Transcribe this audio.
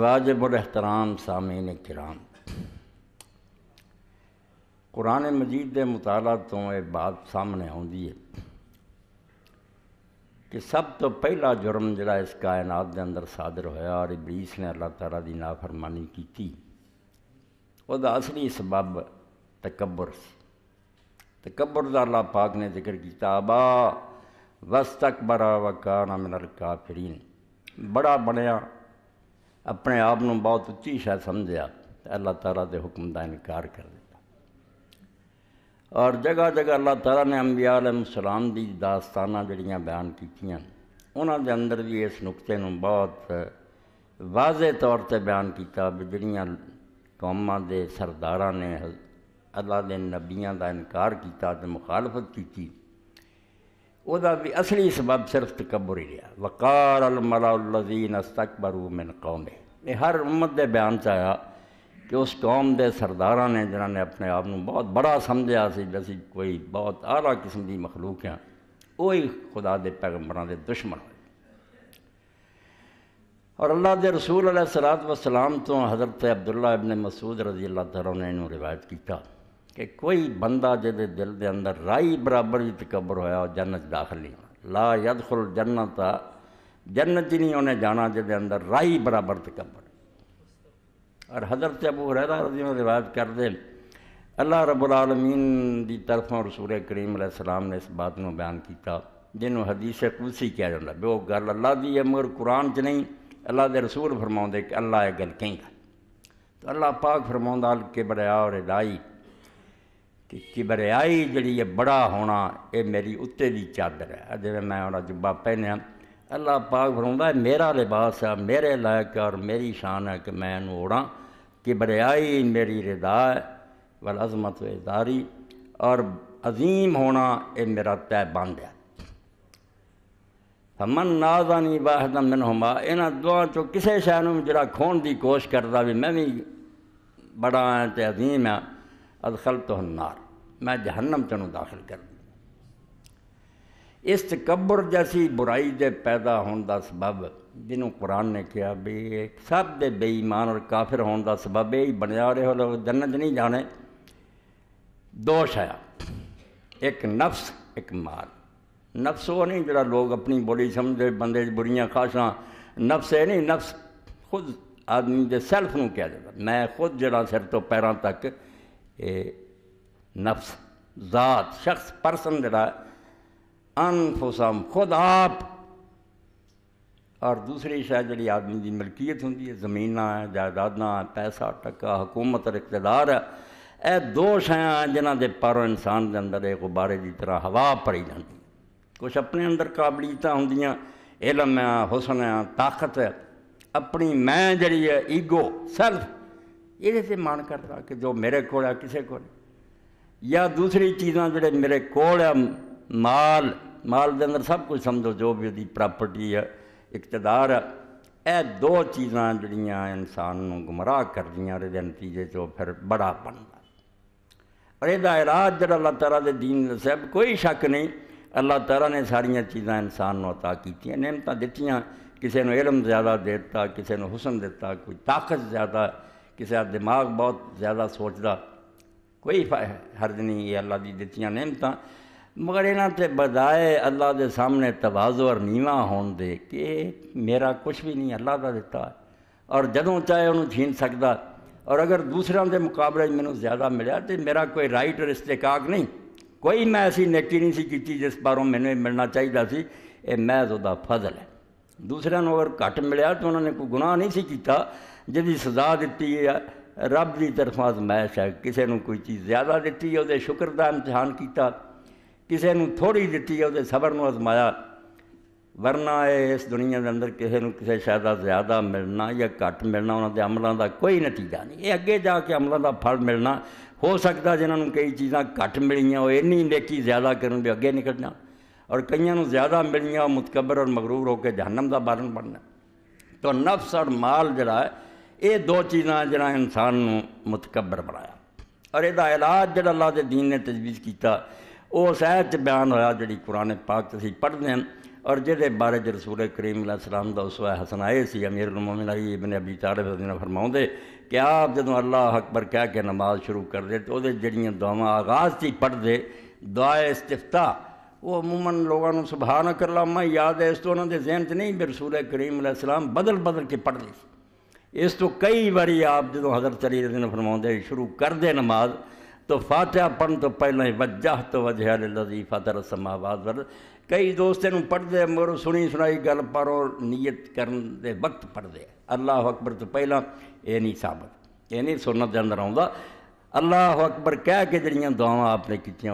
वाजब एहतराम सामीन किराम कुरान मजीद के मुताला तो यह बात सामने आती है कि सब तो पहला जुर्म जरा इस कायनात के अंदर सादर होया और इबलीस ने अल्लाह तला की नाफरमानी की वह असली सबब तकबर से तकबर का अल्लाह पाक ने जिक्र किया आबा वस बरा वकाना मिनल फिरीन बड़ा बनया अपने आप में बहुत उच्ची शायद समझिया अल्लाह तला के हुक्म का इनकार कर दिया और जगह जगह अल्लाह तला ने अम्बियालम की दास्ताना जड़िया बयान की उन्होंने अंदर भी इस नुकते बहुत वाजे तौर पर बयान किया जड़िया कौम के सरदारा ने अल्लाह के नबिया का इनकार किया मुखालफत की भी असली सबब सिर्फ तकबर ही रहा वकार अल मलाजीन अस्तक बरू मिन कौमे हर उम्मत के बयान च आया कि उस कौम के सरदारा ने जिन्होंने अपने आप में बहुत बड़ा समझा से असी कोई बहुत आला किस्म की मखलूक हाँ उ खुदा के पैगंबर के दुश्मन हो और अल्लाह के रसूल अल सलाद वसलाम तो हजरत अब्दुल्ला अबन मसूद रजी अल्लाह तारा ने इनू रिवायत किया कि कोई बंदा जेदे दिल के अंदर राई बराबर भी तकबर होया जन्नत दाखिल नहीं होना ला यदुल जन्नत आ जन्नत च नहीं उन्हें जाना जो अंदर राही बराबर तकबर और हजरत अबू हुरैरा रजी रिवायत कर दे अल्लाह रब्बुल आलमीन की तरफों रसूल करीम सलाम ने इस बात को बयान किया जिन्होंने हदीस कुलसी किया जाता वो गल अल्लाह की है मगर कुरान च नहीं अल्लाह के रसूल फरमाते कि अल्लाह यह गल कहेगा तो अल्लाह पाक फरमा के और राई कि किबरियाई जड़ी बड़ा होना यह मेरी उत्ते चादर है जब मैं उन्हें जुब्बा पहनिया अल्लाह पाक फरमा मेरा लिबास है मेरे लायक और मेरी शान है कि मैं ਮੈਂ ਇਹਨੂੰ कि ਕਿ मेरी रिदा है वल अजमत ਅਜ਼ਮਤ ਇਜ਼ਾਰੀ अजीम होना ये मेरा तय बंद है हमन नाजानी वाहदम मिन हुमा इन्ह दुआ चो किसी शहर में जरा खोन की कोशिश करता भी मैं भी बड़ा है तो अजीम है अदखल तो हन्नार मैं जहन्नम तेनों दाखिल करता ਇਸ ਤਕਬਰ ਜੈਸੀ ਬੁਰਾਈ ਦੇ ਪੈਦਾ ਹੋਣ ਦਾ ਸਬਬ ਜਿਹਨੂੰ ਕੁਰਾਨ ਨੇ ਕਿਹਾ ਵੀ ਇਹ ਸਭ ਦੇ ਬੇਈਮਾਨ ਔਰ ਕਾਫਰ ਹੋਣ ਦਾ ਸਬਬ ਇਹ ਹੀ ਬਣਿਆ ਰਹੇ ਹੋ ਲੋਕ ਜੰਨਤ ਨਹੀਂ ਜਾਣੇ ਦੋਸ਼ ਹੈ ਇੱਕ ਨਫਸ ਇੱਕ ਮਾਲ ਨਫਸ ਉਹ ਨਹੀਂ ਜਿਹੜਾ ਲੋਕ ਆਪਣੀ ਬੋਲੀ ਸਮਝਦੇ ਬੰਦੇ 'ਚ ਬੁਰੀਆਂ ਖਾਸ਼ਾਂ ਨਫਸ ਇਹ ਨਹੀਂ ਨਫਸ ਖੁਦ ਆਦਮੀ ਦੇ ਸੈਲਫ ਨੂੰ ਕਿਹਾ ਜਾਂਦਾ ਮੈਂ ਖੁਦ ਜਿਹੜਾ ਸਿਰ ਤੋਂ ਪੈਰਾਂ ਤੱਕ ਇਹ ਨਫਸ ਜ਼ਾਤ ਸ਼ਖਸ ਪਰਸਨ ਜਿਹੜਾ अनफुसम खुद आप और दूसरी शायद जी आदमी की मलकीयत होंगी है जमीन है जायदादा है पैसा टका हुकूमत और इकतदार है यह दो शयां जिन्हों के पर इंसान के अंदर एक गुब्बारे की तरह हवा भरी जाती कुछ अपने अंदर काबलियत होंगे इलम है हुसन है ताकत है अपनी मैं जड़ी है ईगो सैल्फ ये से मन करता कि जो मेरे को किसी को या दूसरी चीज़ा जोड़े मेरे को माल माल के अंदर सब कुछ समझो जो भी वो प्रॉपर्टी है इकतदार है यह दो चीज़ा जड़िया इंसान को गुमराह कर दी नतीजे चो फिर बड़ा बन बनता और यदा इलाज जरा अल्लाह तारा के दीन साहब कोई शक नहीं अल्लाह तारा ने सारिया चीज़ा इंसान को अता की नियमत दिखा किसी ने इलम ज़्यादा देता किसी ने हुसन दिता कोई ताकत ज़्यादा किसी का दिमाग बहुत ज़्यादा सोचता कोई फ हर्ज नहीं अल्लाह की दिखाई नहमत मगर इन्ह से बजाए अल्लाह के सामने तबाजो और नीवा होने के मेरा कुछ भी नहीं अल्लाह का दिता और जदों चाहे उन्होंने छीन सकता और अगर दूसरों के मुकाबले मैं ज़्यादा मिले तो मेरा कोई राइट और इस्तेकाक नहीं कोई मैं ऐसी नेकी नहीं सी की जिस बारों मैं मिलना चाहिए सी ये मैं तो फजल है दूसरों अगर घट मिले तो उन्होंने कोई गुनाह नहीं किया जिंदी सजा दी है रब की तरफा मैश है किसी कोई चीज़ ज़्यादा दी शुक्र का इम्तहान किया ਕਿਸੇ ਨੂੰ ਥੋੜੀ ਦਿੱਤੀ ਹੈ ਉਹਦੇ ਸਬਰ ਨੂੰ ਅਜ਼ਮਾਇਆ ਵਰਨਾ ਇਹ ਇਸ ਦੁਨੀਆ ਦੇ ਅੰਦਰ ਕਿਸੇ ਨੂੰ ਕਿਸੇ ਸ਼ੈ ਦਾ ਜ਼ਿਆਦਾ ਮਿਲਣਾ ਜਾਂ ਘੱਟ ਮਿਲਣਾ ਉਹਨਾਂ ਦੇ ਅਮਲਾਂ ਦਾ ਕੋਈ ਨਤੀਜਾ ਨਹੀਂ ਇਹ ਅੱਗੇ ਜਾ ਕੇ ਅਮਲਾਂ ਦਾ ਫਲ ਮਿਲਣਾ ਹੋ ਸਕਦਾ ਜਿਨ੍ਹਾਂ ਨੂੰ ਕਈ ਚੀਜ਼ਾਂ ਘੱਟ ਮਿਲੀਆਂ ਉਹ ਇੰਨੀ ਨੇਕੀ ਜ਼ਿਆਦਾ ਕਰਨ ਦੇ ਅੱਗੇ ਨਿਕਲ ਜਾਣ और कईयों को ज़्यादा मिल गया मुतकबर और मगरूर होकर जहनम का बारन बनना तो नफ्स और माल जरा ये दो चीज़ा जरा इंसान मुतकबर बनाया और यदा इलाज जरा अल्लाह के दीन ने तजवीज़ किया उस आयत बयान होया जी पुराने पाक अभी पढ़ते हैं और जिसे बारे ज रसूल करीम सलाम का उस हसन आए थे अमीर उमोमिन अली इबन अबी तारफ़ फरमाते कि आप जो अल्लाह अकबर कह के नमाज शुरू कर दे तो जड़िया दुआं आगाज थी पढ़ते दुआए इस्तिफता वो अमूमन लोगों को सुबह न कर लामा याद है इस तो उन्होंने जहन च नहीं भी रसूल करीम सलाम बदल बदल के पढ़ते इस तो कई बार आप जो हजरत अली फरमाते शुरू कर दे नमाज़ तो फातिहा पढ़ तो पहले ही वजह तो वजह लजी फातर समावाद वर कई दोस्त पढ़ते मोर सुनी सुनाई गल पढ़ो नीयत कर वक्त पढ़ते अल्लाह अकबर तो पहला ये नहीं साबित ये नहीं सुनत के अंदर आता अल्लाह अकबर कह के जड़िया दुआव आपने की